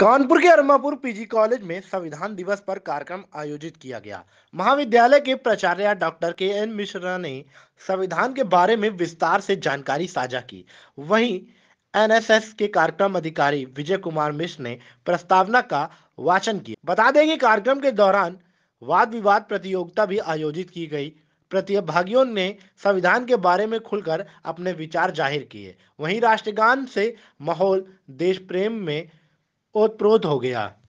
कानपुर के Armapur PG college में संविधान दिवस पर कार्यक्रम आयोजित किया गया महाविद्यालय के प्राचार्य डॉक्टर के एन मिश्रा ने संविधान के बारे में विस्तार से जानकारी साझा की वहीं एनएसएस के कार्यक्रम अधिकारी विजय कुमार मिश्र ने प्रस्तावना का वाचन किया बता दें कि कार्यक्रम के दौरान वाद विवाद प्रतियोगिता भी आयोजित की गई प्रतिभागियों ने संविधान के बारे में खुलकर अपने विचार जाहिर किए वहीं राष्ट्रगान से माहौल देश प्रेम में ओतप्रोत हो गया